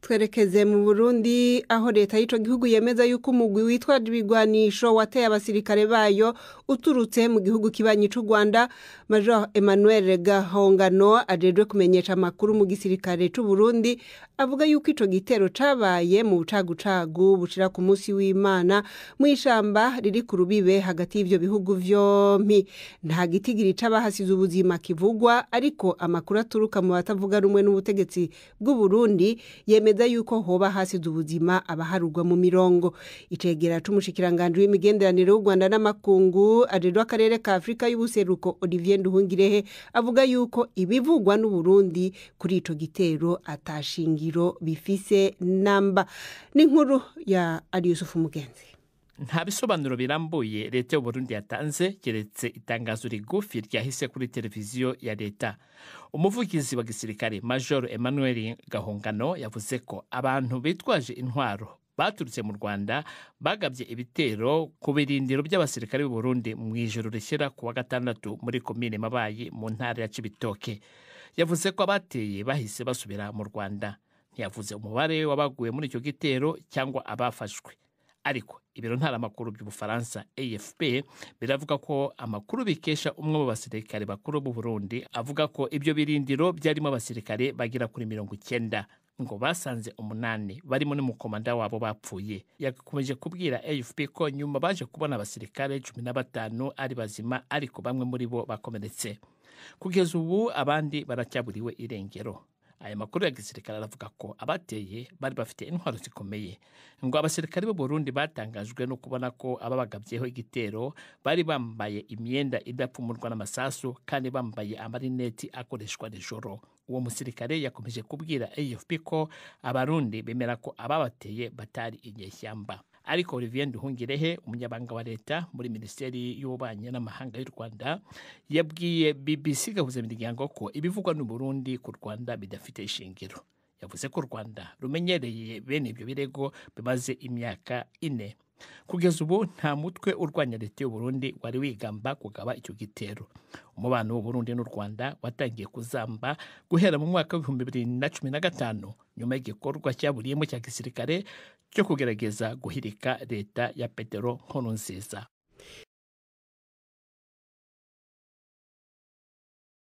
twerekeze mu burundi aho leta y'icyo gihugu yemeza yuko umugwi witwa ibigwanisho wateye abasirikare bayo uturutse mu gihugu kibanyi cy'u rwanda major emmanuel gahongano ajejwe kumenyesha amakuru mu gisirikare cy'u burundi avuga yuko icyo gitero cyabaye mu bucagucagu bushira ku munsi w'imana mu ishyamba riri ku rubibe hagati y'ibyo bihugu byombi nta gitigiri cy'abahasize ubuzima kivugwa ariko amakuru aturuka mu batavuga rumwe n'ubutegetsi bw'u burundi yemeza yemeza yuko hoba hasize ubuzima abaharugwa mu mirongo icegera c'umushikiranganje w'imigenderanire y'u Rwanda n'amakungu ajejwe akarere ka Afrika y'ubuseruko Olivier Nduhungirehe avuga yuko ibivugwa n'Uburundi kuri ico gitero atashingiro bifise namba n'inkuru ya Aliyusufu Mugenzi nta bisobanuro birambuye leta y'uburundi yatanze keretse itangazo rigufi ryahise kuri televiziyo ya leta umuvugizi wa gisirikare major emmanuel gahungano yavuze ko abantu bitwaje intwaro baturutse mu rwanda bagabye ibitero ku birindiro by'abasirikare b'u Burundi mu ijoro rishyira ku wa gatandatu muri komine mabayi mu ntara ya cibitoke yavuze ko abateye bahise basubira mu rwanda ntiyavuze umubare w'abaguye muri icyo gitero cyangwa abafashwe ariko ibiro ntaramakuru by'ubufaransa afp biravuga ko amakuru bikesha umwe mu basirikare bakuru b'u burundi avuga ko ibyo birindiro byarimo abasirikare bagera kuri mirongo icyenda ngo basanze umunani barimo n'umukomanda wabo bapfuye yakomeje kubwira afp ko nyuma baje kubona abasirikare cumi na batanu ari bazima ariko bamwe muri bo bakomeretse kugeza ubu abandi baracyaburiwe irengero aya makuru ya gisirikare aravuga ko abateye bari bafite intwaro zikomeye ngo abasirikare b'uburundi batangajwe no kubona ko ababagabyeho igitero bari bambaye imyenda idapfumurwa n'amasasu kandi bambaye amarineti akoreshwa nijoro uwo musirikare yakomeje kubwira afp ko abarundi bemera ko ababateye batari inyeshyamba ariko olivier nduhungirehe umunyabanga wa leta muri minisiteri y'ububanyi n'amahanga y'u rwanda yabwiye bbc gahuza imiryango ko ibivugwa n'u burundi ku rwanda bidafite ishingiro yavuze ko u rwanda rumenyereye bene ibyo birego bimaze imyaka ine kugeza ubu nta mutwe urwanya leta y'uburundi wari wigamba kugaba icyo gitero umubano w'uburundi n'u rwanda watangiye kuzamba guhera mu mwaka w'ibihumbi bibiri na cumi na gatanu nyuma y'igikorwa cyaburiyemo cya gisirikare cyo kugerageza guhirika leta ya petero nkurunziza